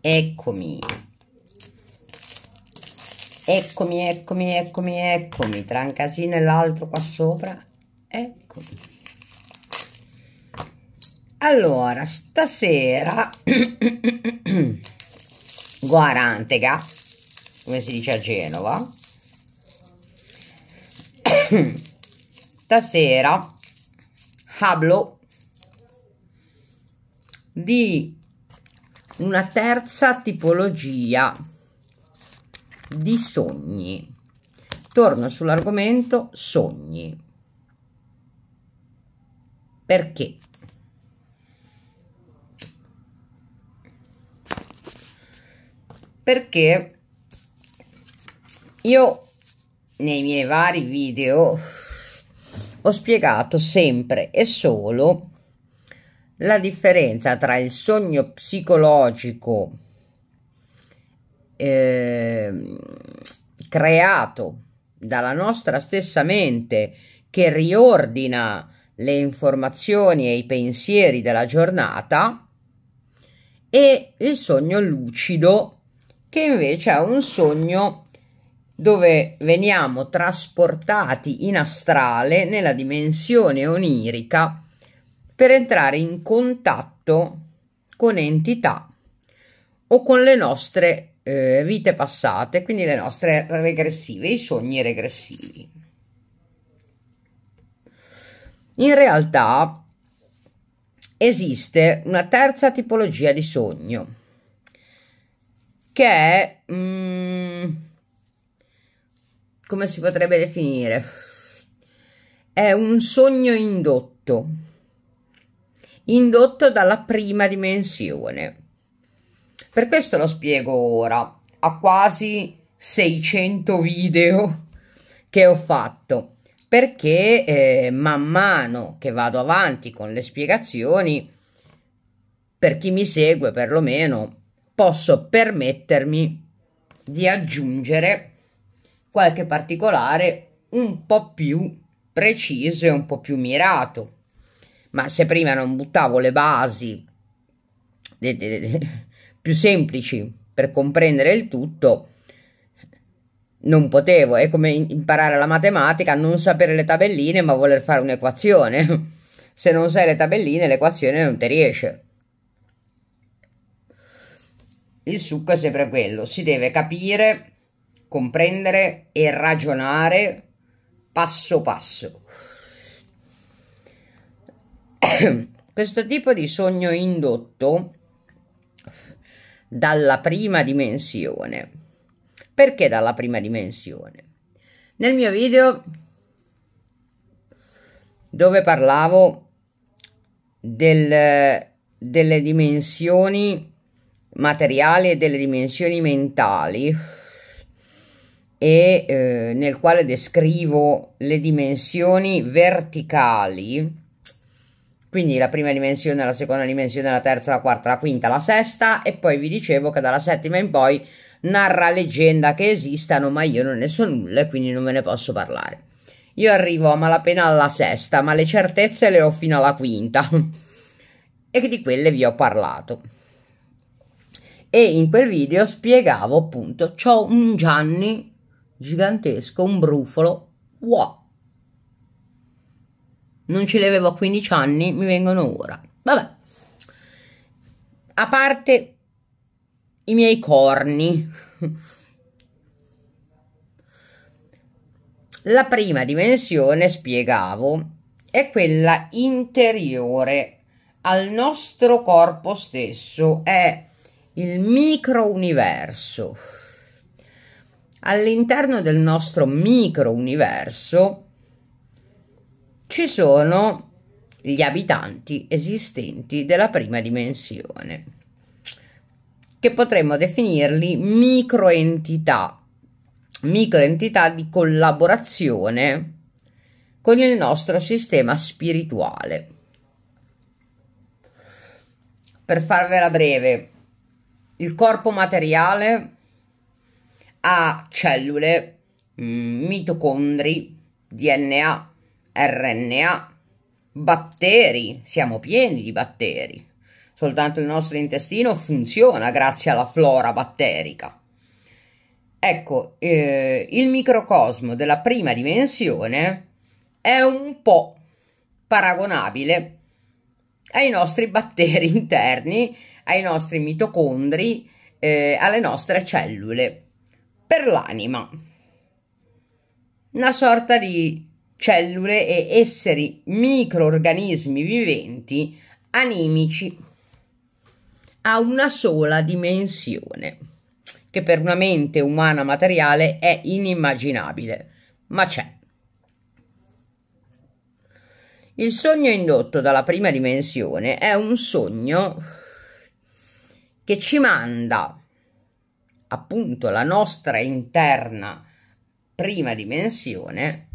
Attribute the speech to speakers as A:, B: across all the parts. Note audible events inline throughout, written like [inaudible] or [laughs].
A: Eccomi. Eccomi, eccomi, eccomi, eccomi. Tra un casino e l'altro qua sopra. Eccomi. Allora, stasera... [coughs] Guarantega, come si dice a Genova. [coughs] stasera... Hablo di una terza tipologia di sogni. Torno sull'argomento sogni. Perché? Perché io nei miei vari video ho spiegato sempre e solo la differenza tra il sogno psicologico eh, creato dalla nostra stessa mente che riordina le informazioni e i pensieri della giornata e il sogno lucido che invece è un sogno dove veniamo trasportati in astrale nella dimensione onirica per entrare in contatto con entità o con le nostre eh, vite passate, quindi le nostre regressive, i sogni regressivi. In realtà esiste una terza tipologia di sogno, che è, mm, come si potrebbe definire, è un sogno indotto indotto dalla prima dimensione. Per questo lo spiego ora, a quasi 600 video che ho fatto, perché eh, man mano che vado avanti con le spiegazioni, per chi mi segue perlomeno, posso permettermi di aggiungere qualche particolare un po' più preciso e un po' più mirato ma se prima non buttavo le basi de, de, de, più semplici per comprendere il tutto, non potevo. È come imparare la matematica, non sapere le tabelline, ma voler fare un'equazione. [laughs] Se non sai le tabelline, l'equazione non ti riesce. Il succo è sempre quello, si deve capire, comprendere e ragionare passo passo [coughs] questo tipo di sogno indotto dalla prima dimensione. Perché dalla prima dimensione? Nel mio video dove parlavo del, delle dimensioni materiali e delle dimensioni mentali e eh, nel quale descrivo le dimensioni verticali quindi la prima dimensione, la seconda dimensione, la terza, la quarta, la quinta, la sesta e poi vi dicevo che dalla settima in poi narra leggenda che esistano, ma io non ne so nulla e quindi non ve ne posso parlare. Io arrivo a malapena alla sesta, ma le certezze le ho fino alla quinta [laughs] e di quelle vi ho parlato. E in quel video spiegavo appunto, c'ho un Gianni gigantesco, un brufolo, wow, non ce li avevo a 15 anni, mi vengono ora. Vabbè. A parte i miei corni. La prima dimensione, spiegavo, è quella interiore al nostro corpo stesso, è il micro universo. All'interno del nostro micro universo, ci sono gli abitanti esistenti della prima dimensione, che potremmo definirli microentità, microentità di collaborazione con il nostro sistema spirituale. Per farvela breve, il corpo materiale ha cellule, mm, mitocondri, DNA, RNA, batteri, siamo pieni di batteri. Soltanto il nostro intestino funziona grazie alla flora batterica. Ecco, eh, il microcosmo della prima dimensione è un po' paragonabile ai nostri batteri [laughs] interni, ai nostri mitocondri, eh, alle nostre cellule, per l'anima. Una sorta di cellule e esseri microorganismi viventi animici a una sola dimensione, che per una mente umana materiale è inimmaginabile, ma c'è. Il sogno indotto dalla prima dimensione è un sogno che ci manda appunto la nostra interna prima dimensione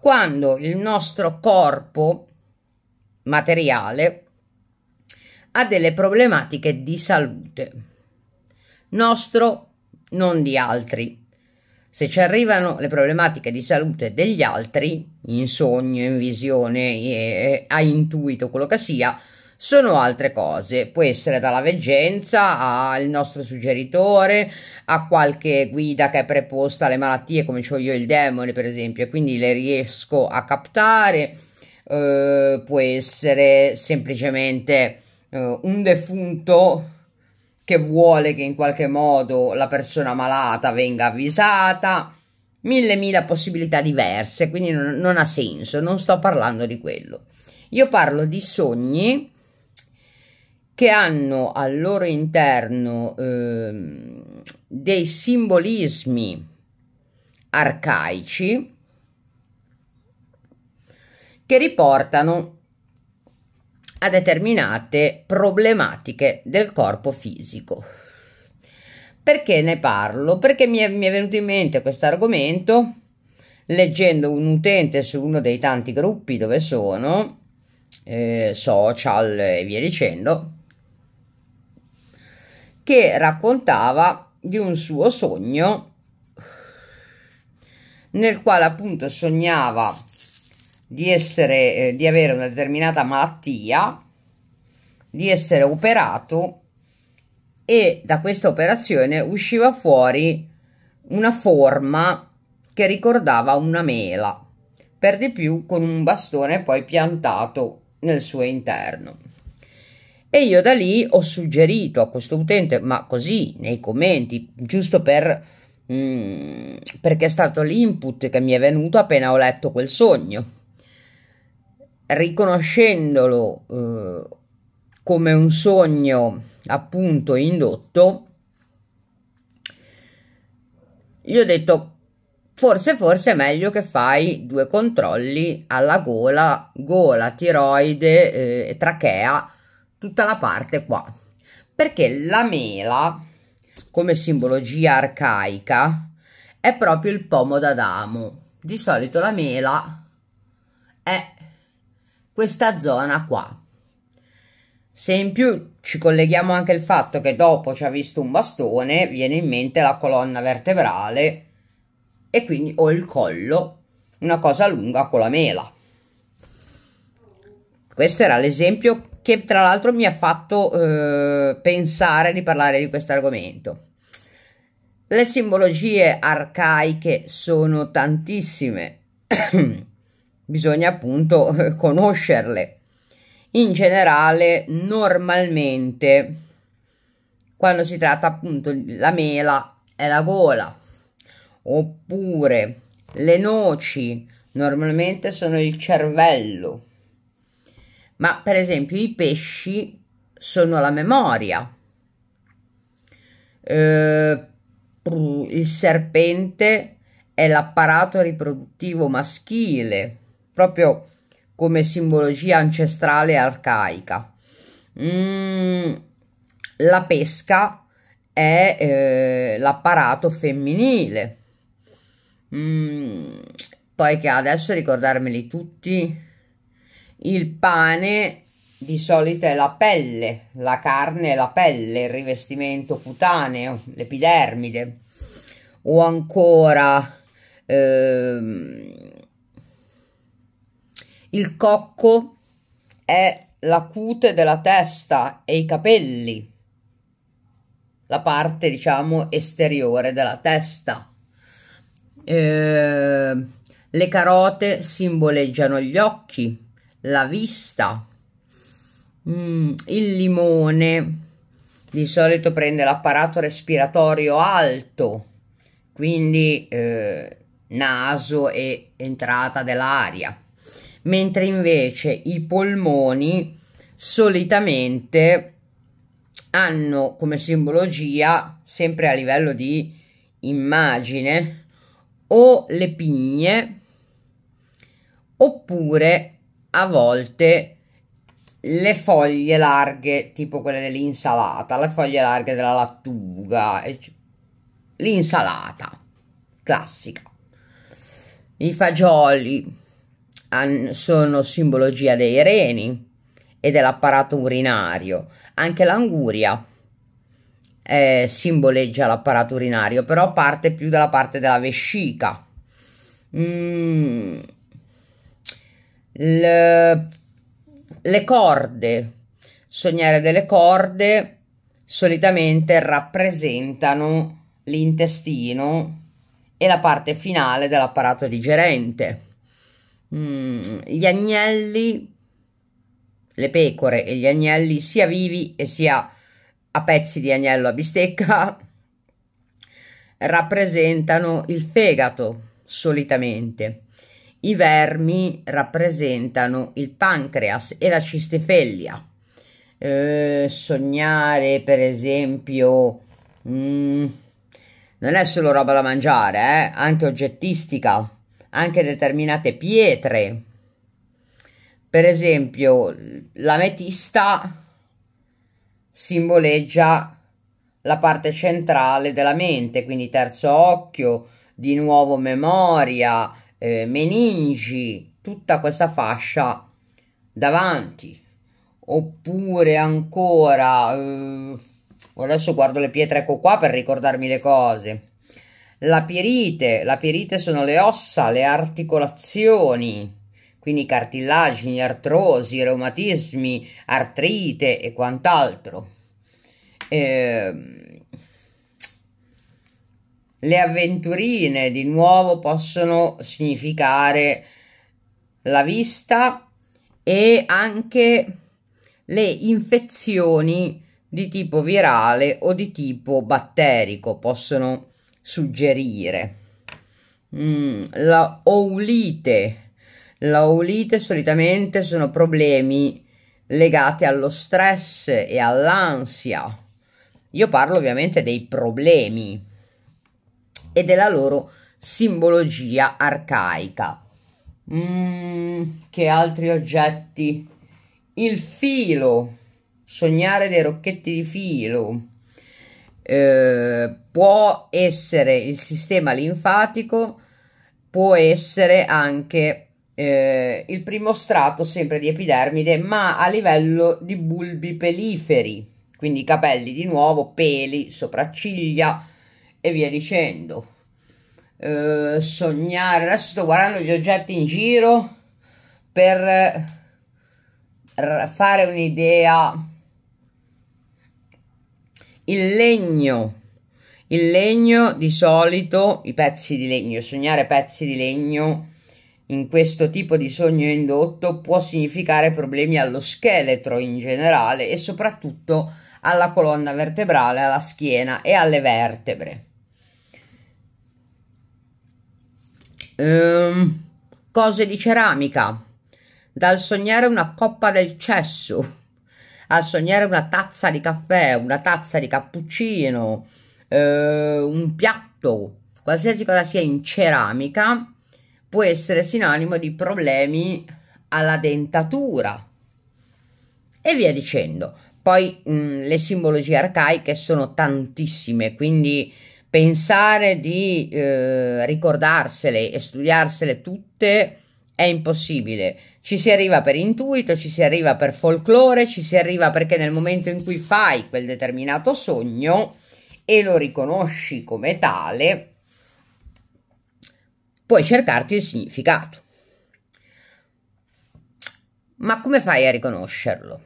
A: quando il nostro corpo materiale ha delle problematiche di salute. Nostro, non di altri. Se ci arrivano le problematiche di salute degli altri, in sogno, in visione, eh, a intuito, quello che sia, sono altre cose, può essere dalla veggenza al nostro suggeritore, a qualche guida che è preposta alle malattie come ho io il demone per esempio e quindi le riesco a captare, eh, può essere semplicemente eh, un defunto che vuole che in qualche modo la persona malata venga avvisata mille mille possibilità diverse, quindi non, non, ha senso, non sto parlando di quello. Io parlo di sogni che hanno al loro interno eh, dei simbolismi arcaici che riportano a determinate problematiche del corpo fisico. Perché ne parlo? Perché mi è, mi è venuto in mente questo argomento leggendo un utente su uno dei tanti gruppi dove sono, eh, social e via dicendo, che raccontava di un suo sogno nel quale appunto sognava di essere eh, di avere una determinata malattia di essere operato e da questa operazione usciva fuori una forma che ricordava una mela per di più con un bastone poi piantato nel suo interno e io da lì ho suggerito a questo utente, ma così nei commenti, giusto per, mh, mm, perché è stato l'input che mi è venuto appena ho letto quel sogno, riconoscendolo eh, come un sogno appunto indotto, gli ho detto forse forse è meglio che fai due controlli alla gola, gola, tiroide, eh, trachea tutta la parte qua perché la mela come simbologia arcaica è proprio il pomo d'Adamo di solito la mela è questa zona qua se in più ci colleghiamo anche al fatto che dopo ci ha visto un bastone, viene in mente la colonna vertebrale e quindi o il collo, una cosa lunga con la mela. Questo era l'esempio che tra l'altro mi ha fatto eh, pensare di parlare di questo argomento. Le simbologie arcaiche sono tantissime, [coughs] bisogna appunto [laughs] conoscerle. In generale, normalmente, quando si tratta appunto la mela è la gola, oppure le noci normalmente sono il cervello ma per esempio i pesci sono la memoria. Eh, il serpente è l'apparato riproduttivo maschile, proprio come simbologia ancestrale arcaica. Mm, la pesca è eh, l'apparato femminile. Mm, poi che adesso ricordarmeli tutti il pane di solito è la pelle, la carne è la pelle, il rivestimento cutaneo, l'epidermide o ancora ehm, il cocco è la cute della testa e i capelli, la parte diciamo esteriore della testa. Eh, le carote simboleggiano gli occhi la vista mm, il limone di solito prende l'apparato respiratorio alto quindi eh, naso e entrata dell'aria mentre invece i polmoni solitamente hanno come simbologia sempre a livello di immagine o le pigne oppure a volte le foglie larghe, tipo quelle dell'insalata, le foglie larghe della lattuga, l'insalata classica. I fagioli sono simbologia dei reni e dell'apparato urinario, anche l'anguria eh, simboleggia l'apparato urinario, però parte più dalla parte della vescica. Mm le, le corde, sognare delle corde solitamente rappresentano l'intestino e la parte finale dell'apparato digerente. Mm, gli agnelli, le pecore e gli agnelli sia vivi e sia a pezzi di agnello a bistecca [laughs] rappresentano il fegato solitamente i vermi rappresentano il pancreas e la cistifellia. Eh, sognare, per esempio, mm, non è solo roba da mangiare, eh? anche oggettistica, anche determinate pietre. Per esempio, l'ametista simboleggia la parte centrale della mente, quindi terzo occhio, di nuovo memoria, eh, meningi, tutta questa fascia davanti. Oppure ancora, eh, adesso guardo le pietre, ecco qua per ricordarmi le cose. La pirite, la pirite sono le ossa, le articolazioni, quindi cartilagini, artrosi, reumatismi, artrite e quant'altro. Eh, le avventurine di nuovo possono significare la vista e anche le infezioni di tipo virale o di tipo batterico possono suggerire. Mm, la oulite. La oulite solitamente sono problemi legati allo stress e all'ansia. Io parlo ovviamente dei problemi e della loro simbologia arcaica. Mm, che altri oggetti? Il filo, sognare dei rocchetti di filo. Eh, può essere il sistema linfatico, può essere anche eh, il primo strato sempre di epidermide, ma a livello di bulbi peliferi, quindi capelli di nuovo, peli, sopracciglia, e via dicendo. Eh, sognare, adesso sto guardando gli oggetti in giro per fare un'idea. Il legno, il legno di solito, i pezzi di legno, sognare pezzi di legno in questo tipo di sogno indotto può significare problemi allo scheletro in generale e soprattutto alla colonna vertebrale, alla schiena e alle vertebre. Ehm, cose di ceramica, dal sognare una coppa del cesso al sognare una tazza di caffè, una tazza di cappuccino, eh, un piatto, qualsiasi cosa sia in ceramica, può essere sinonimo di problemi alla dentatura e via dicendo. Poi mh, mm, le simbologie arcaiche sono tantissime, quindi Pensare di eh, ricordarsele e studiarsele tutte è impossibile. Ci si arriva per intuito, ci si arriva per folklore, ci si arriva perché nel momento in cui fai quel determinato sogno e lo riconosci come tale, puoi cercarti il significato. Ma come fai a riconoscerlo?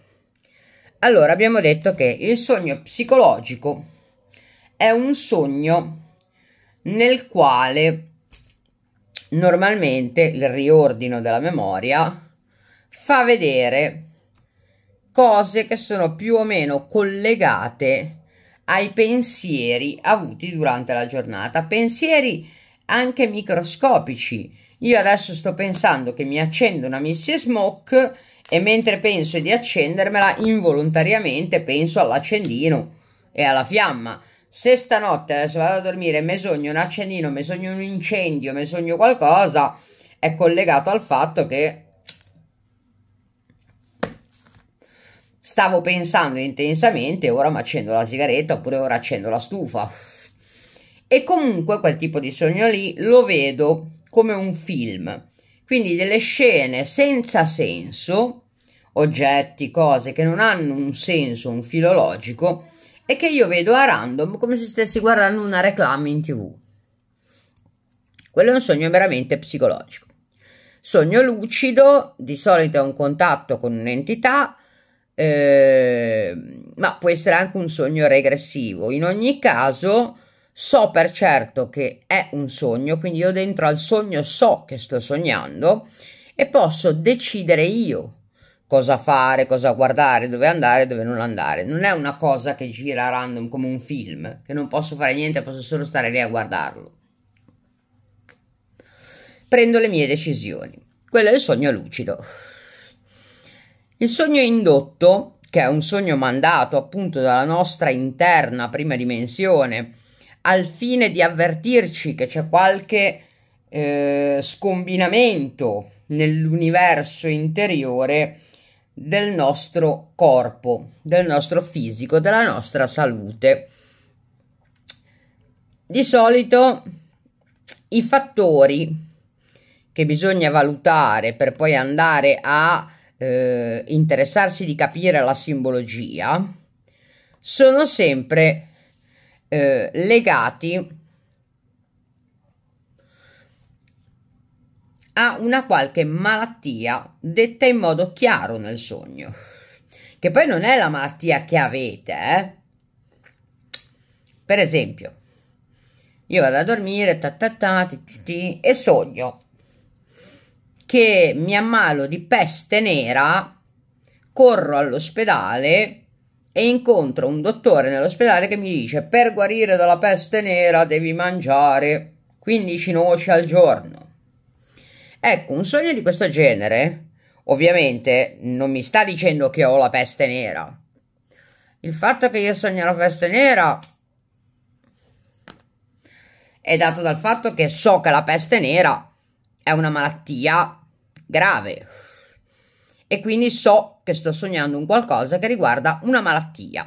A: Allora abbiamo detto che il sogno psicologico è un sogno nel quale normalmente il riordino della memoria fa vedere cose che sono più o meno collegate ai pensieri avuti durante la giornata, pensieri anche microscopici. Io adesso sto pensando che mi accendo una Missy Smoke e mentre penso di accendermela involontariamente penso all'accendino e alla fiamma se stanotte adesso vado a dormire e mi sogno un accendino, mi sogno un incendio, mi sogno qualcosa, è collegato al fatto che stavo pensando intensamente, ora mi accendo la sigaretta oppure ora accendo la stufa. E comunque quel tipo di sogno lì lo vedo come un film, quindi delle scene senza senso, oggetti, cose che non hanno un senso, un filologico e che io vedo a random come se stessi guardando una reclama in tv. Quello è un sogno veramente psicologico. Sogno lucido, di solito è un contatto con un'entità, eh, ma può essere anche un sogno regressivo. In ogni caso, so per certo che è un sogno, quindi io dentro al sogno so che sto sognando e posso decidere io cosa fare, cosa guardare, dove andare, dove non andare. Non è una cosa che gira random come un film, che non posso fare niente, posso solo stare lì a guardarlo. Prendo le mie decisioni. Quello è il sogno lucido. Il sogno indotto, che è un sogno mandato appunto dalla nostra interna prima dimensione, al fine di avvertirci che c'è qualche eh, scombinamento nell'universo interiore, del nostro corpo, del nostro fisico, della nostra salute. Di solito i fattori che bisogna valutare per poi andare a eh, interessarsi di capire la simbologia sono sempre eh, legati ha una qualche malattia detta in modo chiaro nel sogno, che poi non è la malattia che avete. Eh? Per esempio, io vado a dormire ta ta ta, ti, ti, ti, e sogno che mi ammalo di peste nera, corro all'ospedale e incontro un dottore nell'ospedale che mi dice per guarire dalla peste nera devi mangiare 15 noci al giorno. Ecco, un sogno di questo genere, ovviamente, non mi sta dicendo che ho la peste nera. Il fatto che io sogno la peste nera è dato dal fatto che so che la peste nera è una malattia grave e quindi so che sto sognando un qualcosa che riguarda una malattia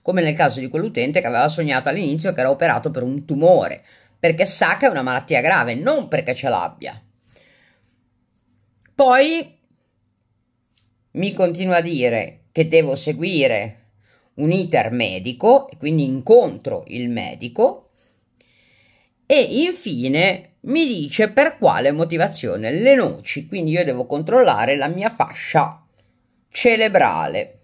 A: come nel caso di quell'utente che aveva sognato all'inizio che era operato per un tumore perché sa che è una malattia grave, non perché ce l'abbia. Poi mi continua a dire che devo seguire un iter medico, quindi incontro il medico, e infine mi dice per quale motivazione le noci, quindi io devo controllare la mia fascia cerebrale.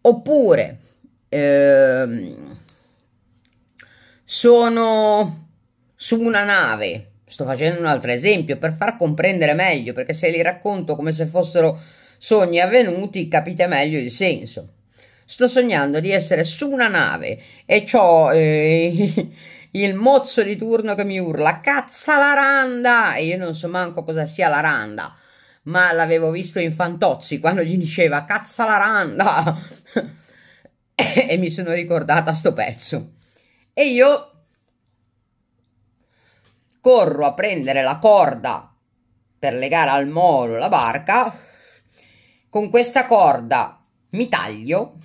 A: Oppure ehm, sono su una nave. Sto facendo un altro esempio per far comprendere meglio, perché se li racconto come se fossero sogni avvenuti, capite meglio il senso. Sto sognando di essere su una nave e ho eh, [laughs] il mozzo di turno che mi urla: Cazza la randa! E io non so manco cosa sia la randa, ma l'avevo visto in Fantozzi quando gli diceva: Cazza la randa! [laughs] e mi sono ricordata sto pezzo. E io corro a prendere la corda per legare al molo la barca. Con questa corda mi taglio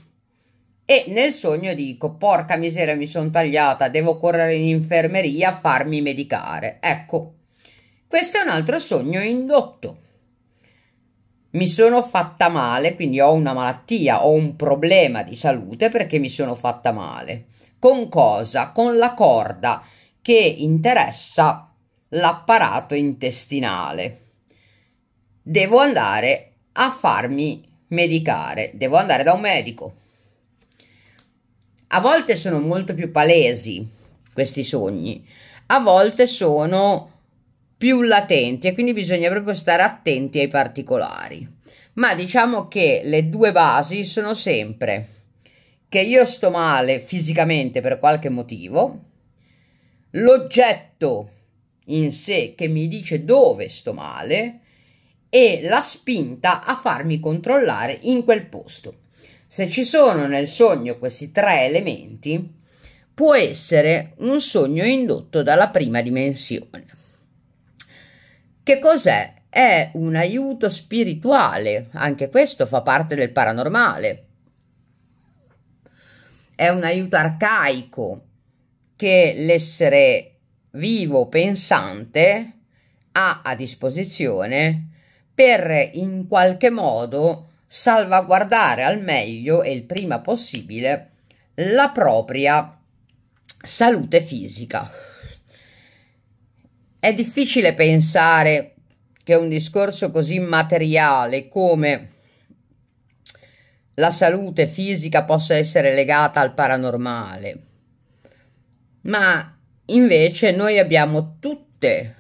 A: e nel sogno dico: Porca miseria, mi sono tagliata, devo correre in infermeria a farmi medicare. Ecco, questo è un altro sogno indotto. Mi sono fatta male, quindi ho una malattia, ho un problema di salute perché mi sono fatta male. Con cosa? Con la corda che interessa l'apparato intestinale. Devo andare a farmi medicare, devo andare da un medico. A volte sono molto più palesi questi sogni, a volte sono più latenti e quindi bisogna proprio stare attenti ai particolari. Ma diciamo che le due basi sono sempre che io sto male fisicamente per qualche motivo, l'oggetto in sé che mi dice dove sto male e la spinta a farmi controllare in quel posto. Se ci sono nel sogno questi tre elementi, può essere un sogno indotto dalla prima dimensione. Che cos'è? È un aiuto spirituale, anche questo fa parte del paranormale è un aiuto arcaico che l'essere vivo pensante ha a disposizione per in qualche modo salvaguardare al meglio e il prima possibile la propria salute fisica. È difficile pensare che un discorso così materiale come la salute fisica possa essere legata al paranormale, ma invece noi abbiamo tutte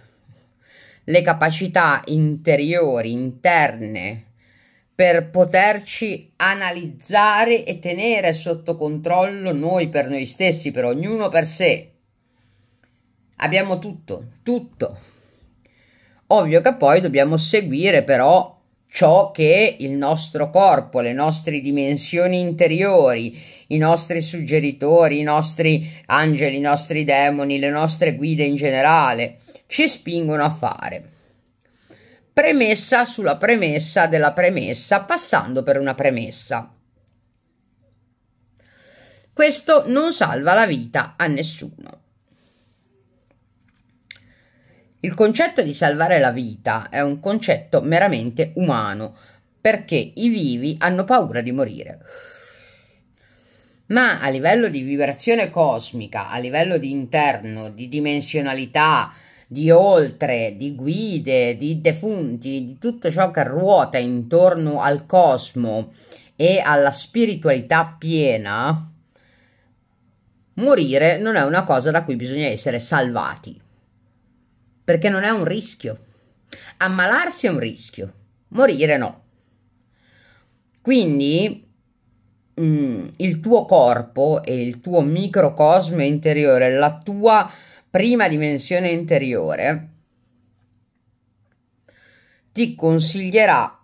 A: le capacità interiori, interne, per poterci analizzare e tenere sotto controllo noi per noi stessi, per ognuno per sé. Abbiamo tutto, tutto. Ovvio che poi dobbiamo seguire però ciò che il nostro corpo, le nostre dimensioni interiori, i nostri suggeritori, i nostri angeli, i nostri demoni, le nostre guide in generale ci spingono a fare. Premessa sulla premessa della premessa, passando per una premessa. Questo non salva la vita a nessuno. Il concetto di salvare la vita è un concetto meramente umano, perché i vivi hanno paura di morire. Ma a livello di vibrazione cosmica, a livello di interno, di dimensionalità, di oltre, di guide, di defunti, di tutto ciò che ruota intorno al cosmo e alla spiritualità piena, morire non è una cosa da cui bisogna essere salvati perché non è un rischio. Ammalarsi è un rischio, morire no. Quindi mh, mm, il tuo corpo e il tuo microcosmo interiore, la tua prima dimensione interiore, ti consiglierà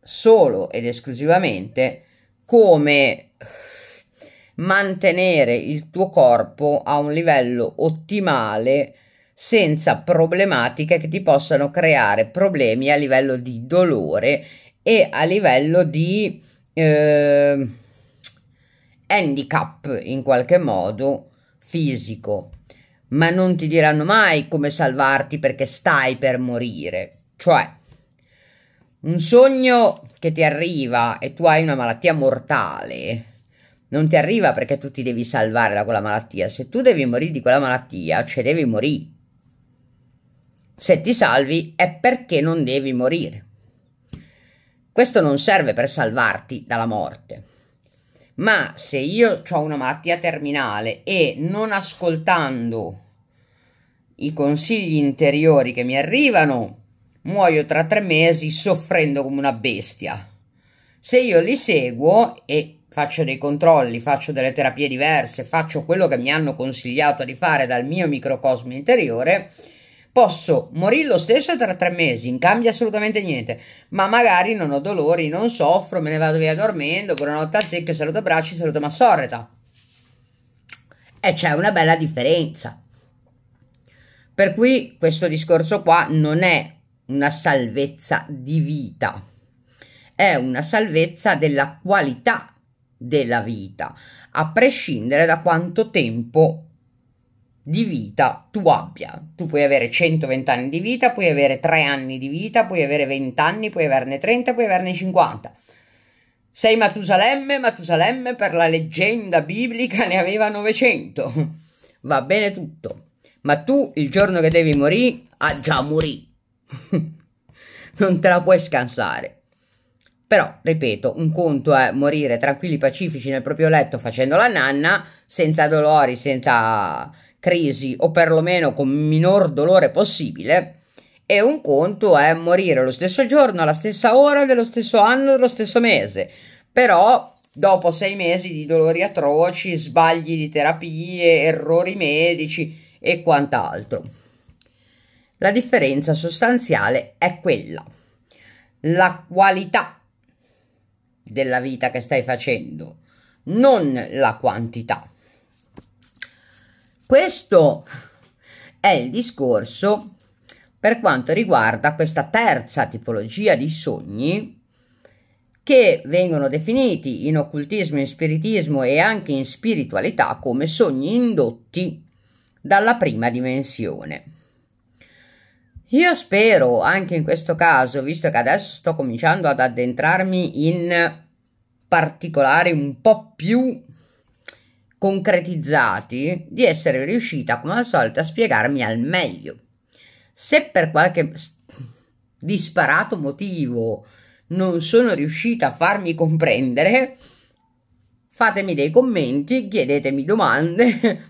A: solo ed esclusivamente come mantenere il tuo corpo a un livello ottimale senza problematiche che ti possano creare problemi a livello di dolore e a livello di eh, handicap in qualche modo fisico. Ma non ti diranno mai come salvarti perché stai per morire. Cioè, un sogno che ti arriva e tu hai una malattia mortale non ti arriva perché tu ti devi salvare da quella malattia. Se tu devi morire di quella malattia, cioè devi morire se ti salvi è perché non devi morire. Questo non serve per salvarti dalla morte. Ma se io ho una malattia terminale e non ascoltando i consigli interiori che mi arrivano, muoio tra tre mesi soffrendo come una bestia. Se io li seguo e faccio dei controlli, faccio delle terapie diverse, faccio quello che mi hanno consigliato di fare dal mio microcosmo interiore, Posso morire lo stesso tra tre mesi, non cambia assolutamente niente, ma magari non ho dolori, non soffro, me ne vado via dormendo, buonanotte a zecca, saluto a bracci, saluto a massorreta. E c'è una bella differenza. Per cui questo discorso qua non è una salvezza di vita, è una salvezza della qualità della vita, a prescindere da quanto tempo di vita tu abbia. Tu puoi avere 120 anni di vita, puoi avere 3 anni di vita, puoi avere 20 anni, puoi averne 30, puoi averne 50. Sei Matusalemme, Matusalemme per la leggenda biblica ne aveva 900. Va bene tutto, ma tu il giorno che devi morire, ah già morì. [laughs] non te la puoi scansare. Però, ripeto, un conto è morire tranquilli pacifici nel proprio letto facendo la nanna, senza dolori, senza crisi o perlomeno con minor dolore possibile e un conto è morire lo stesso giorno, alla stessa ora, dello stesso anno, dello stesso mese. Però dopo sei mesi di dolori atroci, sbagli di terapie, errori medici e quant'altro. La differenza sostanziale è quella, la qualità della vita che stai facendo, non la quantità. Questo è il discorso per quanto riguarda questa terza tipologia di sogni che vengono definiti in occultismo, in spiritismo e anche in spiritualità come sogni indotti dalla prima dimensione. Io spero anche in questo caso, visto che adesso sto cominciando ad addentrarmi in particolari un po' più concretizzati di essere riuscita come al solito a spiegarmi al meglio. Se per qualche disparato motivo non sono riuscita a farmi comprendere, fatemi dei commenti, chiedetemi domande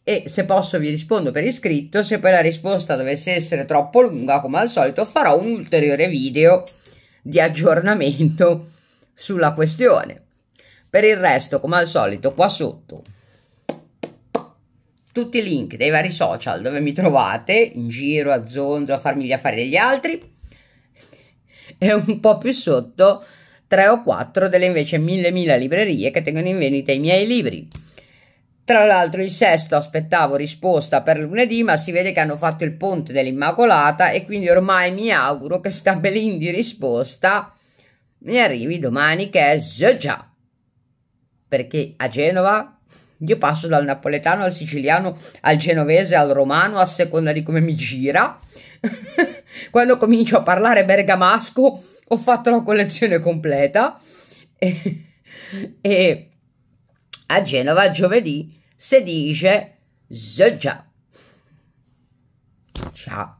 A: [laughs] e se posso vi rispondo per iscritto, se poi la risposta dovesse essere troppo lunga, come al solito, farò un ulteriore video di aggiornamento sulla questione. Per il resto, come al solito, qua sotto tutti i link dei vari social dove mi trovate in giro a zonzo a farmi gli affari degli altri e un po' più sotto 3 o 4 delle invece mille 1000.000 librerie che tengono in vendita i miei libri. Tra l'altro il sesto aspettavo risposta per lunedì, ma si vede che hanno fatto il ponte dell'Immacolata e quindi ormai mi auguro che sta belin di risposta mi arrivi domani che è già. Perché a Genova io passo dal napoletano al siciliano al genovese al romano a seconda di come mi gira. [laughs] Quando comincio a parlare bergamasco ho fatto la collezione completa [laughs] e, e a Genova giovedì si dice Zoggia. Ciao.